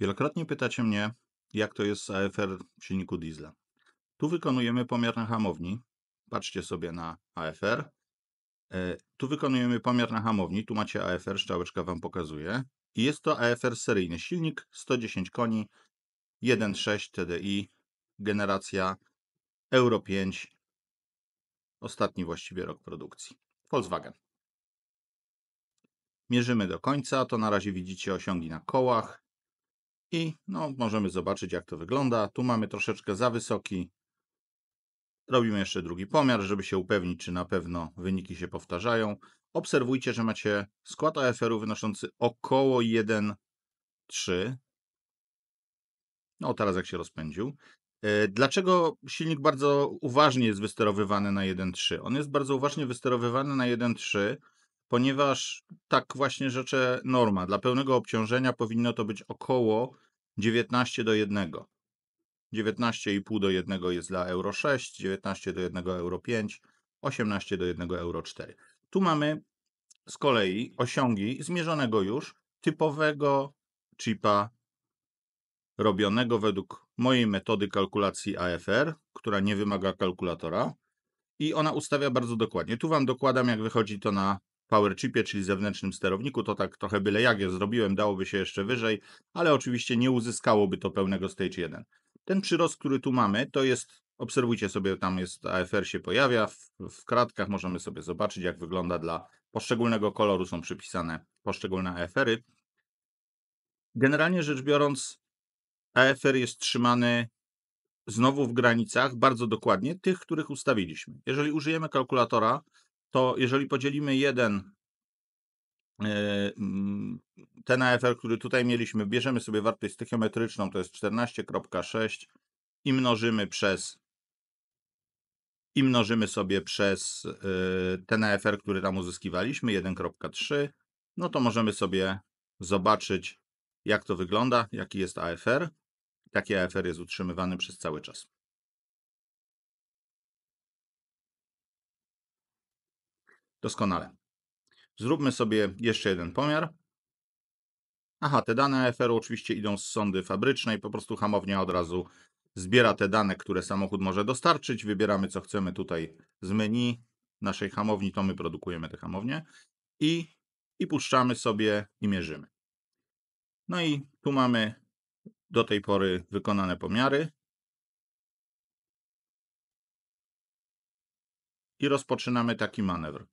Wielokrotnie pytacie mnie, jak to jest z AFR w silniku diesla. Tu wykonujemy pomiar na hamowni. Patrzcie sobie na AFR. E, tu wykonujemy pomiar na hamowni. Tu macie AFR, Szczałeczka Wam pokazuje. I jest to AFR seryjny silnik, 110 koni, 1.6 TDI, generacja Euro 5, ostatni właściwie rok produkcji. Volkswagen. Mierzymy do końca, to na razie widzicie osiągi na kołach, i no, możemy zobaczyć jak to wygląda. Tu mamy troszeczkę za wysoki. Robimy jeszcze drugi pomiar, żeby się upewnić, czy na pewno wyniki się powtarzają. Obserwujcie, że macie skład AFR-u wynoszący około 1,3. No teraz jak się rozpędził. E, dlaczego silnik bardzo uważnie jest wysterowywany na 1.3? On jest bardzo uważnie wysterowywany na 1.3, ponieważ tak właśnie rzeczy norma. Dla pełnego obciążenia powinno to być około 19 do 1. 19,5 do 1 jest dla euro 6, 19 do 1 euro 5, 18 do 1 euro 4. Tu mamy z kolei osiągi zmierzonego już typowego chipa robionego według mojej metody kalkulacji AFR, która nie wymaga kalkulatora i ona ustawia bardzo dokładnie. Tu Wam dokładam, jak wychodzi to na power chipie, czyli zewnętrznym sterowniku. To tak trochę byle jak je zrobiłem, dałoby się jeszcze wyżej, ale oczywiście nie uzyskałoby to pełnego stage 1. Ten przyrost, który tu mamy, to jest, obserwujcie sobie, tam jest AFR się pojawia, w, w kratkach możemy sobie zobaczyć, jak wygląda dla poszczególnego koloru są przypisane poszczególne AFR-y. Generalnie rzecz biorąc, AFR jest trzymany znowu w granicach bardzo dokładnie tych, których ustawiliśmy. Jeżeli użyjemy kalkulatora, to jeżeli podzielimy jeden e, ten AFL, który tutaj mieliśmy, bierzemy sobie wartość stykiometryczną, to jest 14.6 i mnożymy przez i mnożymy sobie przez e, ten AFR, który tam uzyskiwaliśmy, 1.3, no to możemy sobie zobaczyć, jak to wygląda, jaki jest AFR. Taki AFR jest utrzymywany przez cały czas. Doskonale. Zróbmy sobie jeszcze jeden pomiar. Aha, te dane AFR-u oczywiście idą z sondy fabrycznej, po prostu hamownia od razu zbiera te dane, które samochód może dostarczyć. Wybieramy co chcemy tutaj z menu naszej hamowni, to my produkujemy te hamownie i, i puszczamy sobie i mierzymy. No i tu mamy do tej pory wykonane pomiary. I rozpoczynamy taki manewr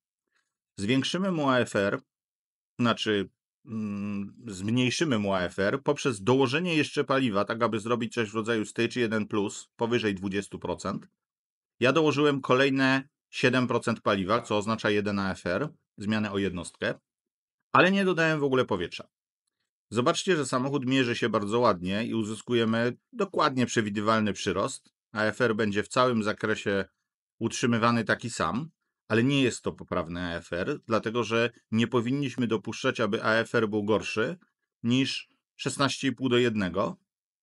zwiększymy mu AFR, znaczy mm, zmniejszymy mu AFR poprzez dołożenie jeszcze paliwa, tak aby zrobić coś w rodzaju stage 1 plus powyżej 20%. Ja dołożyłem kolejne 7% paliwa, co oznacza 1 AFR, zmianę o jednostkę, ale nie dodałem w ogóle powietrza. Zobaczcie, że samochód mierzy się bardzo ładnie i uzyskujemy dokładnie przewidywalny przyrost. AFR będzie w całym zakresie utrzymywany taki sam ale nie jest to poprawne AFR, dlatego że nie powinniśmy dopuszczać, aby AFR był gorszy niż 16,5 do 1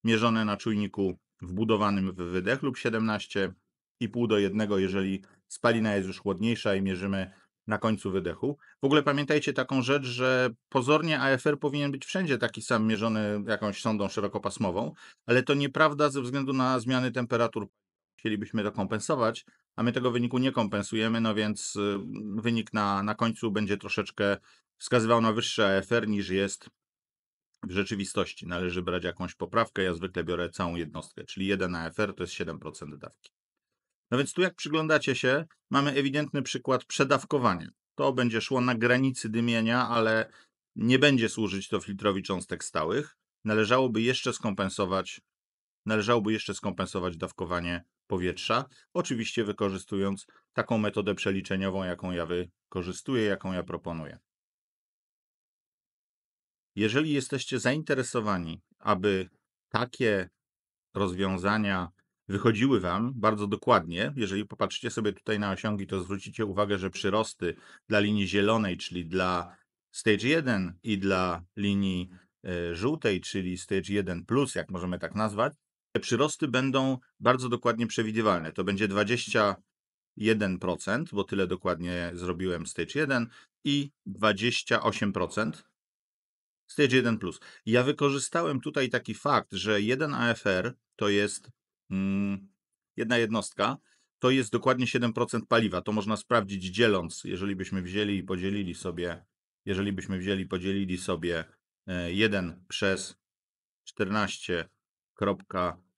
mierzone na czujniku wbudowanym w wydech lub 17,5 do 1, jeżeli spalina jest już chłodniejsza i mierzymy na końcu wydechu. W ogóle pamiętajcie taką rzecz, że pozornie AFR powinien być wszędzie taki sam mierzony jakąś sondą szerokopasmową, ale to nieprawda ze względu na zmiany temperatur chcielibyśmy to kompensować, a my tego wyniku nie kompensujemy, no więc y, wynik na, na końcu będzie troszeczkę wskazywał na wyższe AFR niż jest w rzeczywistości. Należy brać jakąś poprawkę, ja zwykle biorę całą jednostkę, czyli 1 AFR to jest 7% dawki. No więc tu jak przyglądacie się, mamy ewidentny przykład przedawkowania. To będzie szło na granicy dymienia, ale nie będzie służyć to filtrowi cząstek stałych. Należałoby jeszcze skompensować należałoby jeszcze skompensować dawkowanie powietrza, oczywiście wykorzystując taką metodę przeliczeniową, jaką ja wykorzystuję, jaką ja proponuję. Jeżeli jesteście zainteresowani, aby takie rozwiązania wychodziły Wam bardzo dokładnie. Jeżeli popatrzycie sobie tutaj na osiągi, to zwrócicie uwagę, że przyrosty dla linii zielonej, czyli dla stage 1 i dla linii e, żółtej, czyli stage 1, plus, jak możemy tak nazwać, te przyrosty będą bardzo dokładnie przewidywalne. To będzie 21%, bo tyle dokładnie zrobiłem stage 1 i 28% stage 1 plus. Ja wykorzystałem tutaj taki fakt, że 1 AFR to jest mm, jedna jednostka, to jest dokładnie 7% paliwa. To można sprawdzić dzieląc, jeżeli byśmy wzięli i podzielili sobie, jeżeli byśmy wzięli i podzielili sobie 1 e, przez 14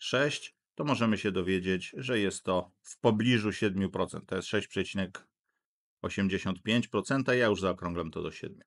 6, to możemy się dowiedzieć, że jest to w pobliżu 7%. To jest 6,85%. Ja już zaokrąglam to do 7.